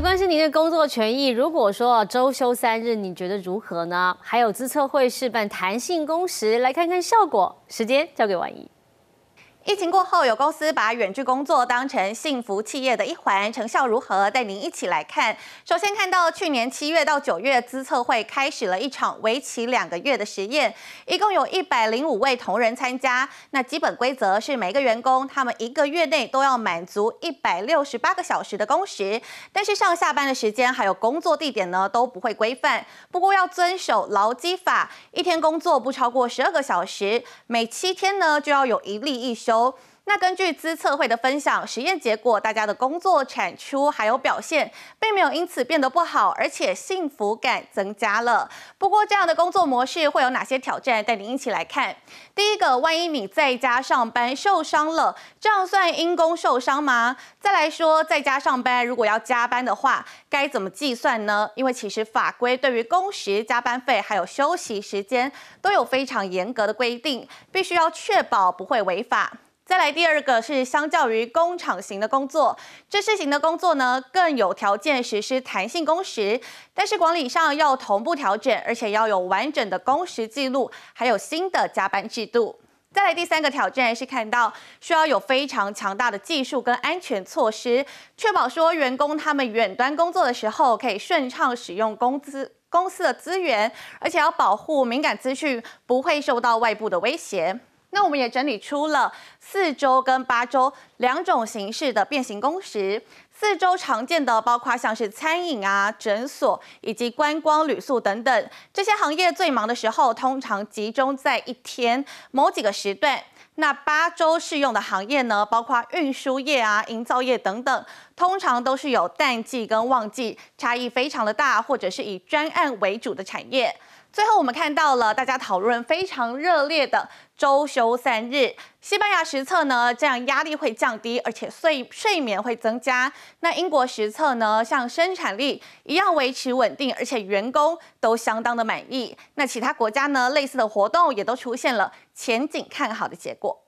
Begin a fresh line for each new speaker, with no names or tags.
关心您的工作权益，如果说周休三日，你觉得如何呢？还有资策会试办弹性工时，来看看效果。时
间交给婉怡。疫情过后，有公司把远距工作当成幸福企业的一环，成效如何？带您一起来看。首先看到去年七月到九月，资策会开始了一场为期两个月的实验，一共有一百零五位同仁参加。那基本规则是每个员工他们一个月内都要满足一百六十八个小时的工时，但是上下班的时间还有工作地点呢都不会规范。不过要遵守劳基法，一天工作不超过十二个小时，每七天呢就要有一例一休。那根据资策会的分享，实验结果大家的工作产出还有表现，并没有因此变得不好，而且幸福感增加了。不过这样的工作模式会有哪些挑战？带您一起来看。第一个，万一你在家上班受伤了，这样算因公受伤吗？再来说，在家上班如果要加班的话，该怎么计算呢？因为其实法规对于工时、加班费还有休息时间都有非常严格的规定，必须要确保不会违法。再来第二个是相较于工厂型的工作，知识型的工作呢更有条件实施弹性工时，但是管理上要同步调整，而且要有完整的工时记录，还有新的加班制度。再来第三个挑战是看到需要有非常强大的技术跟安全措施，确保说员工他们远端工作的时候可以顺畅使用工资公司的资源，而且要保护敏感资讯不会受到外部的威胁。那我们也整理出了四周跟八周两种形式的变形工时。四周常见的包括像是餐饮啊、诊所以及观光旅宿等等这些行业最忙的时候，通常集中在一天某几个时段。那八周适用的行业呢，包括运输业啊、营造业等等，通常都是有淡季跟旺季差异非常的大，或者是以专案为主的产业。最后我们看到了大家讨论非常热烈的。周休三日，西班牙实测呢，这样压力会降低，而且睡睡眠会增加。那英国实测呢，像生产力一样维持稳定，而且员工都相当的满意。那其他国家呢，类似的活动也都出现了前景看好的结果。